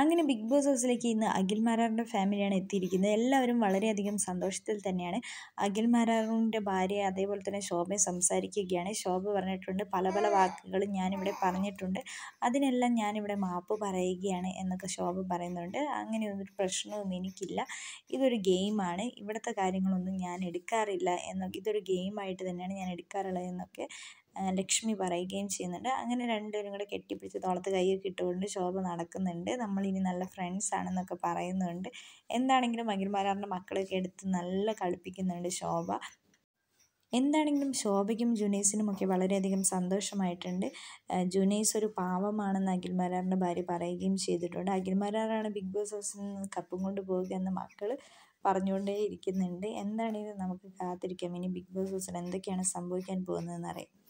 അങ്ങനെ big boss ഹൗസിലേക്ക് ഇന്ന് അഖിൽ മാരാറിൻ്റെ ഫാമിലിയാണ് എത്തിയിരിക്കുന്നത് എല്ലാവരും വളരെയധികം സന്തോഷത്തിൽ തന്നെയാണ് അഖിൽ മാരാറിൻ്റെ ഭാര്യ അതേപോലെ തന്നെ ശോഭയെ സംസാരിക്കുകയാണ് ശോഭ പറഞ്ഞിട്ടുണ്ട് പല പല വാക്കുകൾ ഞാനിവിടെ പറഞ്ഞിട്ടുണ്ട് അതിനെല്ലാം ഞാനിവിടെ മാപ്പ് പറയുകയാണ് എന്നൊക്കെ ശോഭ പറയുന്നുണ്ട് അങ്ങനെ ഒരു പ്രശ്നവും എനിക്കില്ല ഇതൊരു ഗെയിമാണ് ഇവിടുത്തെ കാര്യങ്ങളൊന്നും ഞാൻ എടുക്കാറില്ല എന്നൊക്കെ ഇതൊരു ഗെയിമായിട്ട് തന്നെയാണ് ഞാൻ എടുക്കാറുള്ളത് എന്നൊക്കെ ലക്ഷ്മി പറയുകയും ചെയ്യുന്നുണ്ട് അങ്ങനെ രണ്ടുപേരും കൂടെ കെട്ടിപ്പിടിച്ച് തോളത്ത് കൈയൊക്കെ ഇട്ടുകൊണ്ട് ശോഭ നടക്കുന്നുണ്ട് നമ്മളിനി നല്ല ഫ്രണ്ട്സ് ആണെന്നൊക്കെ പറയുന്നുണ്ട് എന്താണെങ്കിലും മകിൽമാരാറിൻ്റെ മക്കളൊക്കെ എടുത്ത് നല്ല കളിപ്പിക്കുന്നുണ്ട് ശോഭ എന്താണെങ്കിലും ശോഭയ്ക്കും ജുനൈസിനും ഒക്കെ വളരെയധികം സന്തോഷമായിട്ടുണ്ട് ജുനൈസ് ഒരു പാവമാണെന്ന് അഖിൽമാരാറിൻ്റെ ഭാര്യ പറയുകയും ചെയ്തിട്ടുണ്ട് അഖിൽമാരാറാണ് ബിഗ് ബോസ് ഹൗസിൽ നിന്ന് കപ്പും കൊണ്ട് പോവുക എന്ന് മക്കൾ പറഞ്ഞുകൊണ്ടേ ഇരിക്കുന്നുണ്ട് എന്താണെങ്കിലും നമുക്ക് കാത്തിരിക്കാം ഇനി ബിഗ് ബോസ് ഹൗസിൽ എന്തൊക്കെയാണ് സംഭവിക്കാൻ പോകുന്നതെന്ന് അറിയാം